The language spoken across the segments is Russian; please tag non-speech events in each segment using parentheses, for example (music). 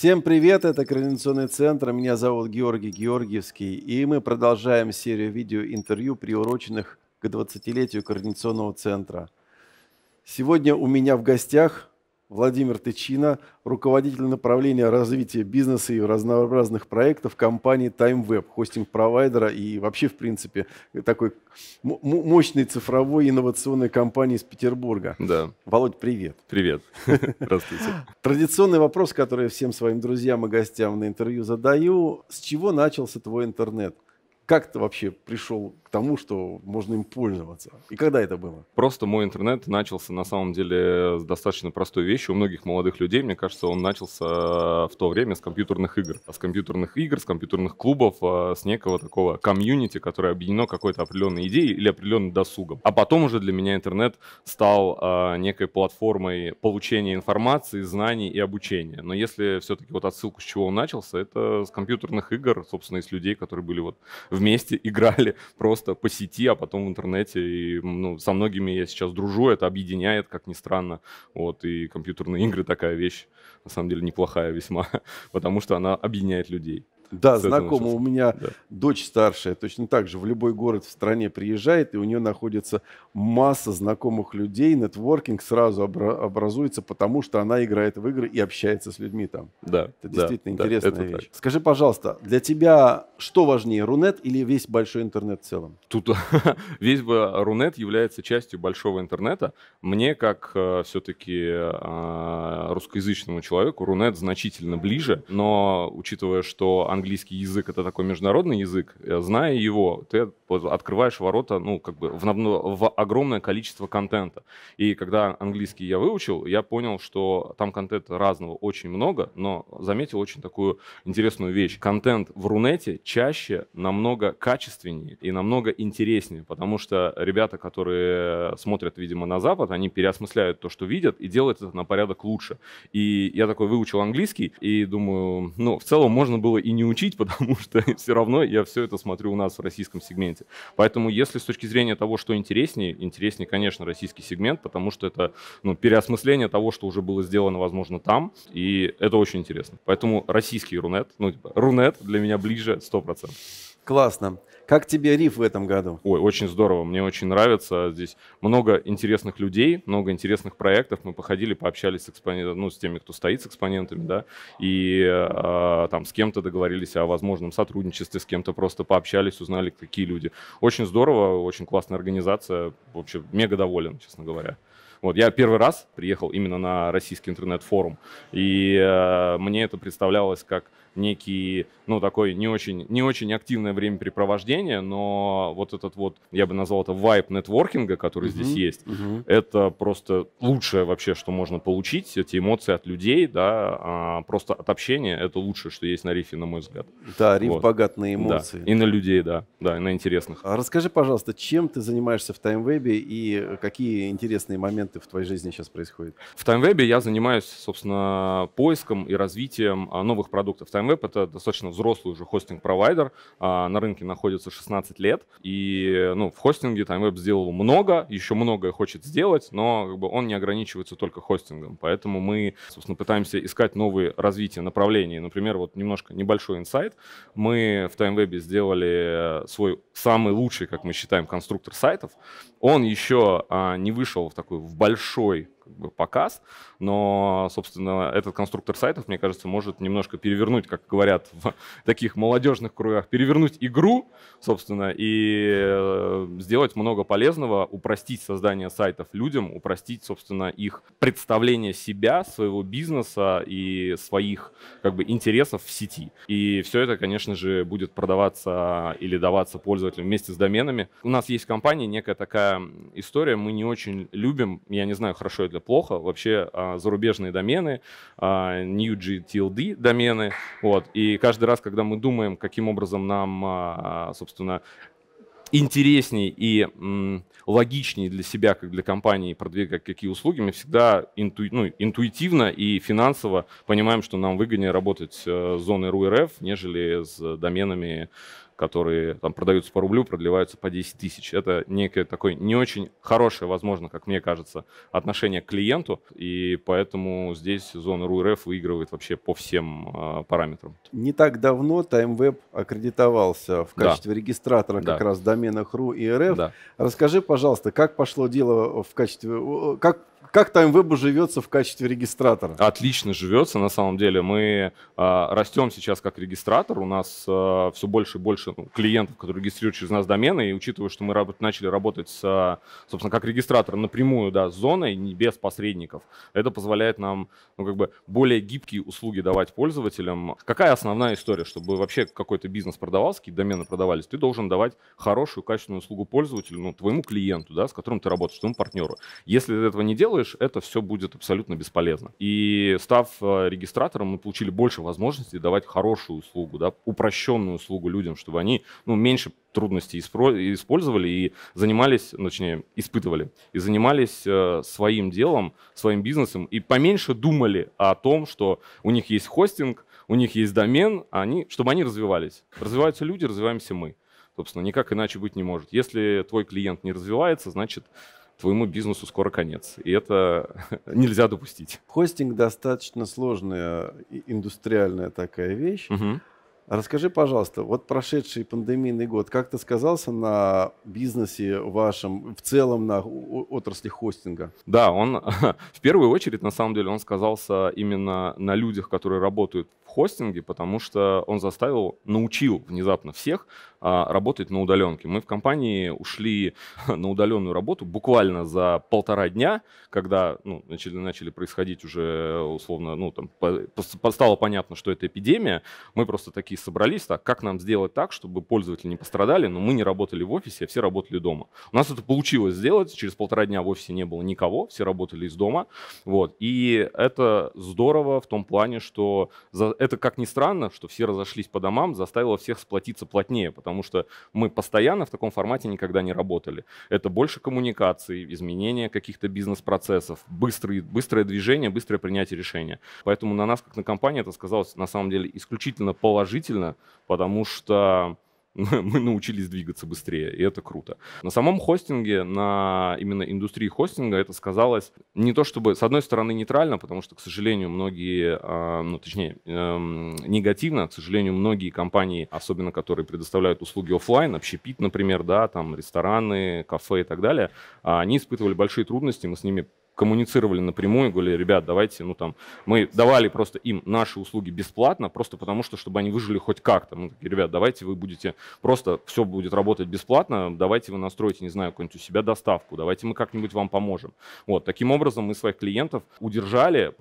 Всем привет, это Координационный центр, меня зовут Георгий Георгиевский, и мы продолжаем серию видеоинтервью, приуроченных к 20-летию Координационного центра. Сегодня у меня в гостях Владимир Тычина, руководитель направления развития бизнеса и разнообразных проектов компании TimeWeb, хостинг-провайдера и вообще, в принципе, такой мощной цифровой инновационной компании из Петербурга. Да. Володь, привет. Привет. (laughs) Здравствуйте. Традиционный вопрос, который я всем своим друзьям и гостям на интервью задаю. С чего начался твой интернет? Как ты вообще пришел к тому, что можно им пользоваться? И когда это было? Просто мой интернет начался на самом деле с достаточно простой вещи. У многих молодых людей, мне кажется, он начался э, в то время с компьютерных игр. А с компьютерных игр, с компьютерных клубов, э, с некого такого комьюнити, которое объединено какой-то определенной идеей или определенным досугом. А потом уже для меня интернет стал э, некой платформой получения информации, знаний и обучения. Но если все-таки вот отсылку, с чего он начался, это с компьютерных игр, собственно, из людей, которые были вот в вместе (laughs) играли просто по сети, а потом в интернете. И ну, со многими я сейчас дружу, это объединяет, как ни странно. Вот, и компьютерные игры такая вещь, на самом деле, неплохая весьма, (laughs) потому что она объединяет людей. (laughs) Да, знакомо. У меня да. дочь старшая точно так же в любой город в стране приезжает, и у нее находится масса знакомых людей, нетворкинг сразу обра- образуется, потому что она играет в игры и общается с людьми там. Да. Это действительно да, интересная это вещь. Так. Скажи, пожалуйста, для тебя что важнее, Рунет или весь большой интернет в целом? Тут (laughs) весь Рунет является частью большого интернета. Мне, как э, все-таки э, русскоязычному человеку, Рунет значительно ближе, но учитывая, что английский язык это такой международный язык, э, зная его, ты открываешь ворота, ну, как бы в, в огромное количество контента. И когда английский я выучил, я понял, что там контента разного очень много, но заметил очень такую интересную вещь. Контент в Рунете чаще намного качественнее и намного интереснее, потому что ребята, которые смотрят, видимо, на Запад, они переосмысляют то, что видят, и делают это на порядок лучше. И я такой выучил английский, и думаю, ну, в целом можно было и не учить, (laughs) потому что все равно я все это смотрю у нас в российском сегменте сегменте. Поэтому, если с точки зрения того, что интереснее, интереснее, конечно, российский сегмент, потому что это ну, переосмысление того, что уже было сделано, возможно, там, и это очень интересно. Поэтому российский Рунет, ну, типа, Рунет для меня ближе 100%. Классно. Как тебе риф в этом году? Ой, очень здорово, мне очень нравится. Здесь много интересных людей, много интересных проектов. Мы походили, пообщались с экспонентами, ну, с теми, кто стоит с экспонентами, да, и э, там с кем-то договорились о возможном сотрудничестве, с кем-то просто пообщались, узнали, какие люди. Очень здорово, очень классная организация. В общем, мега доволен, честно говоря. Вот, я первый раз приехал именно на российский интернет-форум, и э, мне это представлялось как некий, ну, такой не очень, не очень активное времяпрепровождение, но вот этот вот, я бы назвал это вайп нетворкинга, который uh-huh, здесь есть, uh-huh. это просто лучшее вообще, что можно получить, эти эмоции от людей, да, а просто от общения, это лучшее, что есть на рифе, на мой взгляд. Да, риф вот. богат на эмоции. Да. И на людей, да, да, и на интересных. А расскажи, пожалуйста, чем ты занимаешься в Таймвебе и какие интересные моменты в твоей жизни сейчас происходят? В Таймвебе я занимаюсь, собственно, поиском и развитием а, новых продуктов. TimeWeb — это достаточно взрослый уже хостинг-провайдер, а, на рынке находится 16 лет, и ну, в хостинге TimeWeb сделал много, еще многое хочет сделать, но как бы, он не ограничивается только хостингом, поэтому мы, собственно, пытаемся искать новые развития направлений. Например, вот немножко небольшой инсайт. Мы в TimeWeb сделали свой самый лучший, как мы считаем, конструктор сайтов, он еще а, не вышел в такой в большой как бы, показ, но, собственно, этот конструктор сайтов, мне кажется, может немножко перевернуть, как говорят в таких молодежных кругах, перевернуть игру, собственно, и э, сделать много полезного, упростить создание сайтов людям, упростить, собственно, их представление себя, своего бизнеса и своих как бы интересов в сети. И все это, конечно же, будет продаваться или даваться пользователям вместе с доменами. У нас есть компания некая такая история. Мы не очень любим, я не знаю, хорошо это плохо, вообще а, зарубежные домены, а, new GTLD домены. Вот. И каждый раз, когда мы думаем, каким образом нам, а, собственно, интересней и м, логичней для себя, как для компании, продвигать какие услуги, мы всегда инту, ну, интуитивно и финансово понимаем, что нам выгоднее работать э, с зоной РУ РФ, нежели с доменами которые там продаются по рублю, продлеваются по 10 тысяч. Это некое такое не очень хорошее, возможно, как мне кажется, отношение к клиенту, и поэтому здесь зона РУРФ выигрывает вообще по всем э, параметрам. Не так давно TimeWeb аккредитовался в качестве да. регистратора как да. раз доменах РУ и РФ. Да. Расскажи, пожалуйста, как пошло дело в качестве, как как, как TimeWeb живется в качестве регистратора? Отлично живется, на самом деле. Мы э, растем сейчас как регистратор. У нас э, а, все больше и больше ну, клиентов, которые регистрируют через нас домены. И учитывая, что мы раб- начали работать, с, а, собственно, как регистратор напрямую, да, с зоной, не без посредников, это позволяет нам, ну, как бы, более гибкие услуги давать пользователям. Какая основная история, чтобы вообще какой-то бизнес продавался, какие домены продавались? Ты должен давать хорошую, качественную услугу пользователю, ну, твоему клиенту, да, с которым ты работаешь, твоему партнеру. Если ты этого не делаешь, делаешь, это все будет абсолютно бесполезно. И став э, регистратором, мы получили больше возможностей давать хорошую услугу, да, упрощенную услугу людям, чтобы они ну, меньше трудностей использовали и занимались, ну, точнее, испытывали, и занимались э, своим делом, своим бизнесом, и поменьше думали о том, что у них есть хостинг, у них есть домен, а они, чтобы они развивались. Развиваются люди, развиваемся мы. Собственно, никак иначе быть не может. Если твой клиент не развивается, значит, твоему бизнесу скоро конец. И это (laughs) нельзя допустить. Хостинг достаточно сложная индустриальная такая вещь. Угу. Расскажи, пожалуйста, вот прошедший пандемийный год как-то сказался на бизнесе вашем, в целом на отрасли хостинга? Да, он (laughs) в первую очередь, на самом деле, он сказался именно на людях, которые работают в хостинге, потому что он заставил, научил внезапно всех а, работать на удаленке. Мы в компании ушли (laughs) на удаленную работу буквально за полтора дня, когда ну, начали, начали происходить уже условно, ну там стало понятно, что это эпидемия, мы просто такие собрались так, как нам сделать так, чтобы пользователи не пострадали, но мы не работали в офисе, а все работали дома. У нас это получилось сделать, через полтора дня в офисе не было никого, все работали из дома. Вот. И это здорово в том плане, что за... это, как ни странно, что все разошлись по домам, заставило всех сплотиться плотнее, потому что мы постоянно в таком формате никогда не работали. Это больше коммуникаций, изменения каких-то бизнес-процессов, быстрые, быстрое движение, быстрое принятие решения. Поэтому на нас, как на компании, это сказалось на самом деле исключительно положительно, удивительно, потому что (laughs) мы научились двигаться быстрее, и это круто. На самом хостинге, на именно индустрии хостинга это сказалось не то чтобы, с одной стороны, нейтрально, потому что, к сожалению, многие, а, ну, точнее, эм, негативно, а, к сожалению, многие компании, особенно которые предоставляют услуги офлайн, общепит, например, да, там рестораны, кафе и так далее, а, они испытывали большие трудности, мы с ними коммуницировали напрямую, говорили, ребят, давайте, ну там, мы давали просто им наши услуги бесплатно, просто потому что, чтобы они выжили хоть как-то. Мы такие, ребят, давайте вы будете, просто все будет работать бесплатно, давайте вы настроите, не знаю, какую-нибудь у себя доставку, давайте мы как-нибудь вам поможем. Вот, таким образом мы своих клиентов удержали,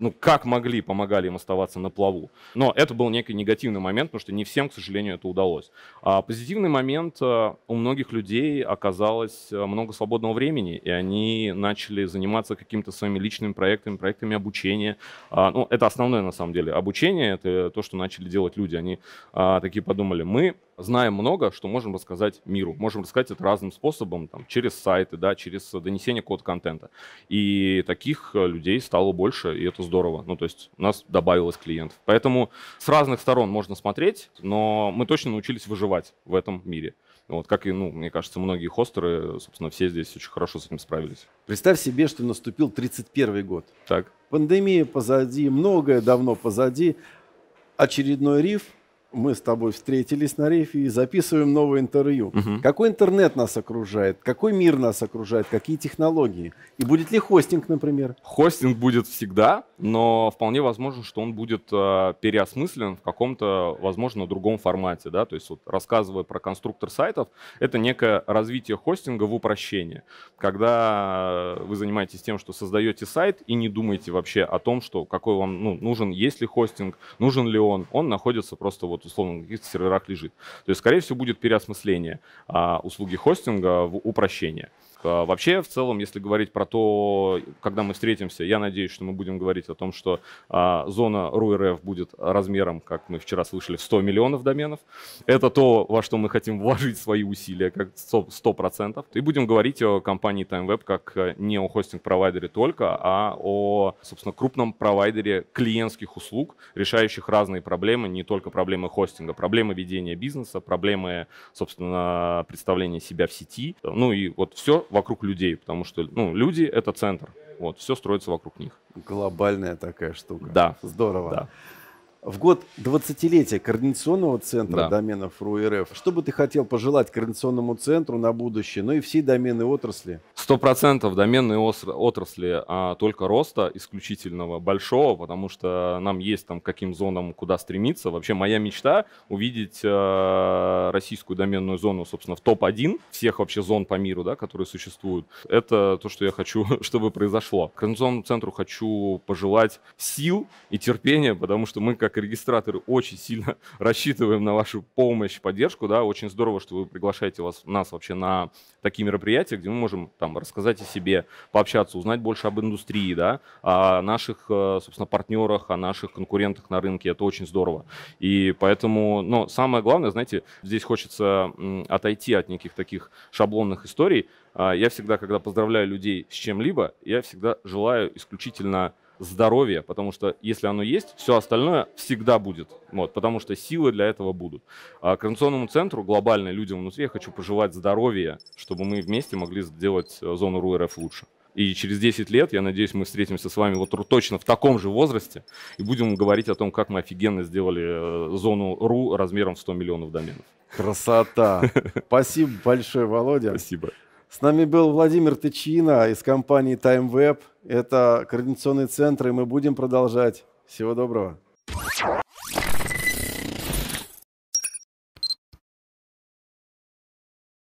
ну, как могли, помогали им оставаться на плаву. Но это был некий негативный момент, потому что не всем, к сожалению, это удалось. А позитивный момент э, у многих людей оказалось э, много свободного времени, и они начали заниматься какими-то своими личными проектами, проектами обучения. А, ну, это основное, на самом деле, обучение, это то, что начали делать люди. Они а, такие подумали, мы знаем много, что можем рассказать миру. Можем рассказать это разным способом, там, через сайты, да, через донесение код контента. И таких э, людей стало больше, и это здорово. Ну, то есть у нас добавилось клиентов. Поэтому с разных сторон можно смотреть, но мы точно научились выживать в этом мире. Вот, как и, ну, мне кажется, многие хостеры, собственно, все здесь очень хорошо с этим справились. Представь себе, что наступил 31 год. Так. Пандемия позади, многое давно позади. Очередной риф – мы с тобой встретились на рейфе и записываем новое интервью. Угу. Какой интернет нас окружает? Какой мир нас окружает? Какие технологии? И будет ли хостинг, например? Хостинг будет всегда, но вполне возможно, что он будет э, переосмыслен в каком-то, возможно, другом формате. Да? То есть вот, рассказывая про конструктор сайтов, это некое развитие хостинга в упрощении. Когда вы занимаетесь тем, что создаете сайт и не думаете вообще о том, что какой вам ну, нужен, есть ли хостинг, нужен ли он, он находится просто вот вот условно на каких-то серверах лежит. То есть, скорее всего, будет переосмысление а, услуги хостинга в упрощение. А, вообще, в целом, если говорить про то, когда мы встретимся, я надеюсь, что мы будем говорить о том, что а, зона ру будет размером, как мы вчера слышали, 100 миллионов доменов. Это то, во что мы хотим вложить свои усилия, как 100%. И будем говорить о компании TimeWeb как не о хостинг-провайдере только, а о, собственно, крупном провайдере клиентских услуг, решающих разные проблемы, не только проблемы хостинга, проблемы ведения бизнеса, проблемы, собственно, представления себя в сети. Ну и вот все, вокруг людей, потому что ну, люди — это центр. Вот, все строится вокруг них. Глобальная такая штука. Да. Здорово. Да в год 20-летия Координационного центра да. доменов РУ что бы ты хотел пожелать Координационному центру на будущее, ну и всей доменной отрасли? Сто процентов доменной отрасли а, только роста исключительного, большого, потому что нам есть там каким зонам куда стремиться. Вообще моя мечта увидеть а, российскую доменную зону, собственно, в топ-1 всех вообще зон по миру, да, которые существуют. Это то, что я хочу, (laughs) чтобы произошло. Координационному центру хочу пожелать сил и терпения, потому что мы как как регистраторы очень сильно (laughs) рассчитываем на вашу помощь, поддержку, да, очень здорово, что вы приглашаете вас, нас вообще на такие мероприятия, где мы можем там рассказать о себе, пообщаться, узнать больше об индустрии, да, о наших, э, собственно, партнерах, о наших конкурентах на рынке, это очень здорово. И поэтому, но самое главное, знаете, здесь хочется отойти от неких таких шаблонных историй. А, я всегда, когда поздравляю людей с чем-либо, я всегда желаю исключительно здоровье, потому что если оно есть, все остальное всегда будет, вот, потому что силы для этого будут. А координационному центру, глобально людям внутри, я хочу пожелать здоровья, чтобы мы вместе могли сделать э, зону ру лучше. И через 10 лет, я надеюсь, мы встретимся с вами вот точно в таком же возрасте и будем говорить о том, как мы офигенно сделали э, зону РУ размером в 100 миллионов доменов. Красота! (laughs) Спасибо большое, Володя. Спасибо. С нами был Владимир Тычина из компании TimeWeb. Это координационный центр, и мы будем продолжать. Всего доброго.